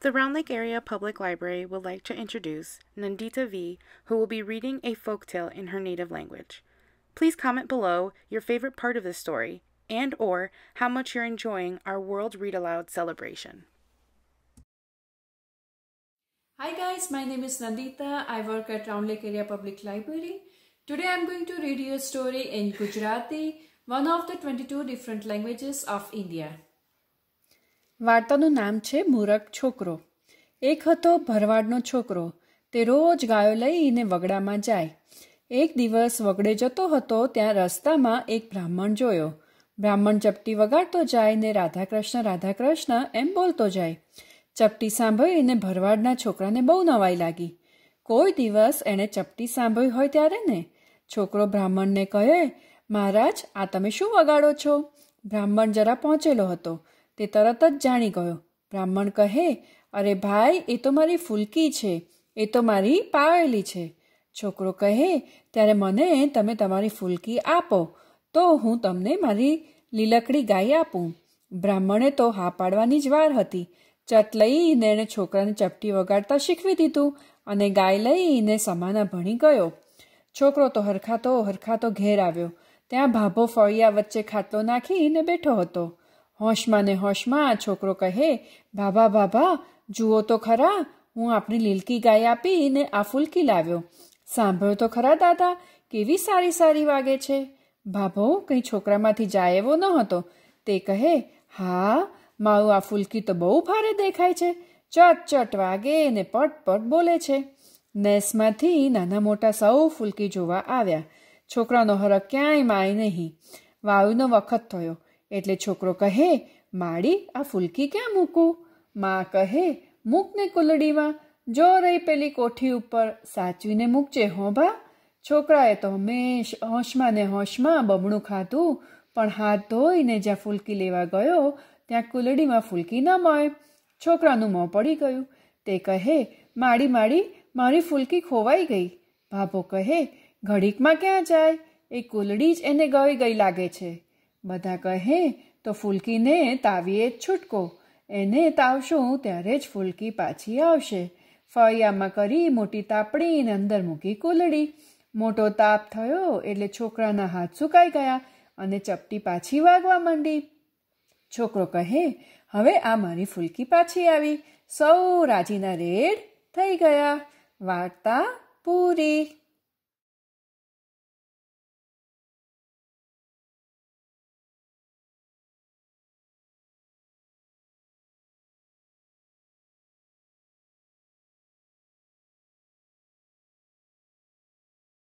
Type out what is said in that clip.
The Round Lake Area Public Library would like to introduce Nandita V, who will be reading a folktale in her native language. Please comment below your favorite part of this story and or how much you're enjoying our World Read Aloud celebration. Hi guys, my name is Nandita. I work at Round Lake Area Public Library. Today I'm going to read you a story in Gujarati, one of the 22 different languages of India. વાર્તાનું નામ છે મૂરખ છોકરો એક હતો ભરવાડનો છોકરો તે રોજ ગાયો લઈને વગડામાં જાય એક દિવસ વગડે જતો હતો ત્યાં રસ્તામાં એક બ્રાહ્મણ જોયો બ્રાહ્મણ ચપટી વગાડતો જાય ને રાધાકૃષ્ણ રાધાકૃષ્ણ એમ બોલતો જાય ચપટી સાંભળીને ભરવાડના છોકરાને બહુ નવાઈ લાગી કોઈ દિવસ એણે ચપટી સાંભળી હોય ત્યારે ને છોકરો બ્રાહ્મણને કહે મહારાજ આ તમે શું વગાડો છો બ્રાહ્મણ જરા પહોંચેલો હતો તે તરત જ જાણી ગયો બ્રાહ્મણ કહે અરે ભાઈ એ તો મારી ફૂલકી છે એ તો મારી પાવેલી છે છોકરો કહે ત્યારે મને તમે તમારી ફૂલકી આપો તો હું તમને મારી લીલકડી ગાય આપું બ્રાહ્મણે તો હા પાડવાની જ વાર હતી ચટ લઈને એણે છોકરાને ચપટી વગાડતા શીખવી દીધું અને ગાય લઈને સમાના ભણી ગયો છોકરો તો હરખાતો હરખાતો ઘેર આવ્યો ત્યાં ભાભો ફળિયા વચ્ચે ખાટલો નાખીને બેઠો હતો હોશમાં ને હોશમાં છોકરો કહે બાબા બાબા જુઓ તો ખરા હું આપણી લીલકી ગાય આપીને આ ફૂલકી લાવ્યો સાંભળો તો ખરા દાદા કેવી સારી સારી વાગે છે ભાભો કંઈ છોકરામાંથી જાય એવો ન હતો તે કહે હા મારું આ ફૂલકી તો બહુ ભારે દેખાય છે ચટ ચટ વાગે ને પટ પટ બોલે છે નેસમાંથી નાના મોટા સૌ ફૂલકી જોવા આવ્યા છોકરાનો હરક ક્યાંય માય નહીં વાયુનો વખત થયો એટલે છોકરો કહે માડી આ ફૂલકી ક્યાં મૂકું માં કહે મૂકને કુલડીમાં જો રહી પેલી કોઠી ઉપર સાચવીને મૂકજે હો ભા છોકરાએ તો હંમેશ હોશમાં ને હોશમાં બમણું ખાધું પણ હાથ ધોઈને જ્યાં ફૂલકી લેવા ગયો ત્યાં કુલડીમાં ફૂલકી ન મળે છોકરાનું મોં પડી ગયું તે કહે માડી માડી મારી ફૂલકી ખોવાઈ ગઈ ભાભો કહે ઘડીકમાં ક્યાં જાય એ કુલડી જ એને ગઈ ગઈ લાગે છે બધા કહે તો ફૂલકીને તાવીએ જ છૂટકો એને તાવશું ત્યારે જ ફૂલકી પાછી આવશે ફળિયામાં કરી મોટી તાપડીને અંદર મૂકી કુલડી મોટો તાપ થયો એટલે છોકરાના હાથ સુકાઈ ગયા અને ચપટી પાછી વાગવા માંડી છોકરો કહે હવે આ મારી ફૂલકી પાછી આવી સૌ રાજીના રેડ થઈ ગયા વાર્તા પૂરી